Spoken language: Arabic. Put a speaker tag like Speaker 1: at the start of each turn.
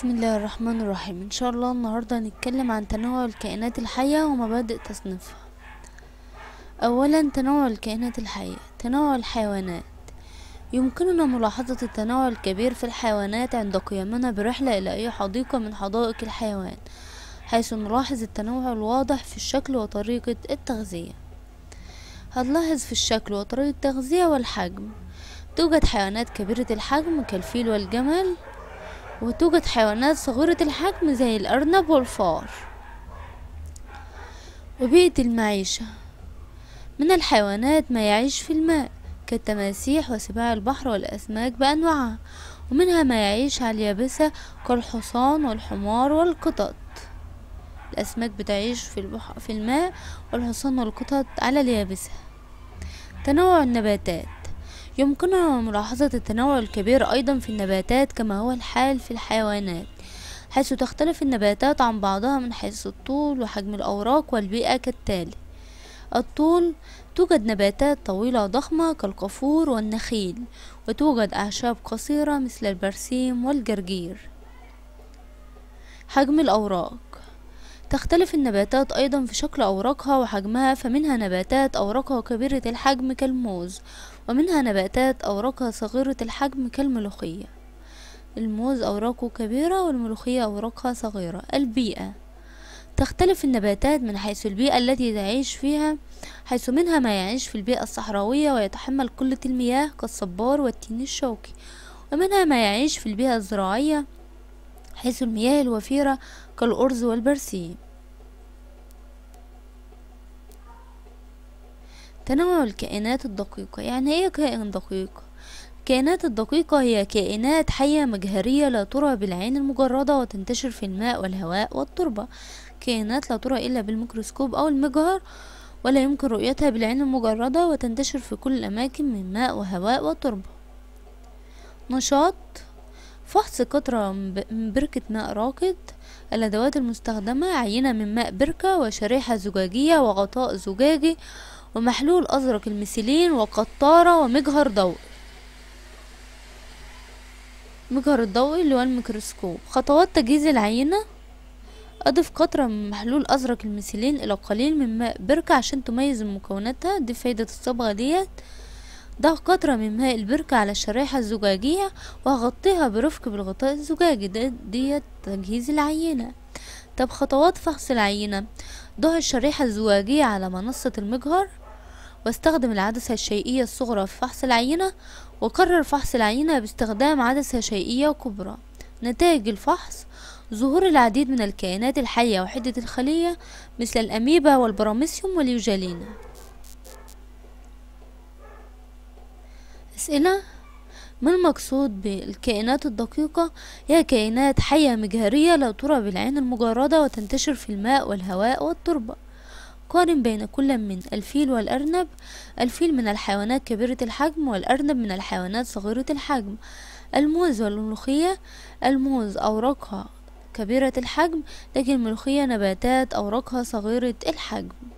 Speaker 1: بسم الله الرحمن الرحيم ان شاء الله النهارده هنتكلم عن تنوع الكائنات الحيه ومبادئ تصنيفها اولا تنوع الكائنات الحيه تنوع الحيوانات يمكننا ملاحظه التنوع الكبير في الحيوانات عند قيامنا برحله الى اي حديقه من حدائق الحيوان حيث نلاحظ التنوع الواضح في الشكل وطريقه التغذيه هنلاحظ في الشكل وطريقه التغذيه والحجم توجد حيوانات كبيره الحجم كالفيل والجمل وتوجد حيوانات صغيرة الحجم زي الأرنب والفار وبيئة المعيشة من الحيوانات ما يعيش في الماء كالتماسيح وسباع البحر والأسماك بأنواعها ومنها ما يعيش على اليابسة كالحصان والحمار والقطط الأسماك بتعيش في, البحر في الماء والحصان والقطط على اليابسة تنوع النباتات يمكننا ملاحظة التنوع الكبير أيضا في النباتات كما هو الحال في الحيوانات حيث تختلف النباتات عن بعضها من حيث الطول وحجم الأوراق والبيئة كالتالي الطول توجد نباتات طويلة ضخمة كالقفور والنخيل وتوجد أعشاب قصيرة مثل البرسيم والجرجير حجم الأوراق تختلف النباتات أيضا في شكل أوراقها وحجمها فمنها نباتات أوراقها كبيرة الحجم كالموز ومنها نباتات أوراقها صغيرة الحجم كالملوخية الموز أوراقه كبيرة والملوخية أوراقها صغيرة البيئة تختلف النباتات من حيث البيئة التي تعيش فيها حيث منها ما يعيش في البيئة الصحراوية ويتحمل قلة المياه كالصبار والتين الشوكي ومنها ما يعيش في البيئة الزراعية حيث المياه الوفيرة كالأرز والبرسيم تنوع الكائنات الدقيقة يعني ايه كائن دقيق الكائنات الدقيقة هي كائنات حية مجهرية لا ترى بالعين المجردة وتنتشر في الماء والهواء والتربة كائنات لا ترى إلا بالميكروسكوب أو المجهر ولا يمكن رؤيتها بالعين المجردة وتنتشر في كل الأماكن من ماء وهواء وتربة نشاط فحص قطرة من بركة ماء راكد الأدوات المستخدمة عينة من ماء بركة وشريحة زجاجية وغطاء زجاجي ومحلول أزرق المسيلين وقطارة ومجهر ضوء مجهر الضوئي اللي هو الميكروسكوب خطوات تجهيز العينة أضف قطرة من محلول أزرق المسيلين إلى قليل من ماء بركة عشان تميز مكوناتها دي فايدة الصبغة ديت ضع قطرة من ماء البركة على الشريحة الزجاجية وغطيها برفق بالغطاء الزجاجي ده ديت تجهيز العينة طب خطوات فحص العينة ضع الشريحة الزجاجية على منصة المجهر واستخدم العدسة الشيئية الصغرى في فحص العينة وكرر فحص العينة باستخدام عدسة شيئية كبرى نتائج الفحص ظهور العديد من الكائنات الحية وحدة الخلية مثل الأميبا والبراميسيوم واليوجالينا أسئلة ما المقصود بالكائنات الدقيقة هي كائنات حية مجهرية لا ترى بالعين المجردة وتنتشر في الماء والهواء والتربة قارن بين كل من الفيل والأرنب الفيل من الحيوانات كبيرة الحجم والأرنب من الحيوانات صغيرة الحجم الموز والملوخية الموز أوراقها كبيرة الحجم لكن الملوخية نباتات أوراقها صغيرة الحجم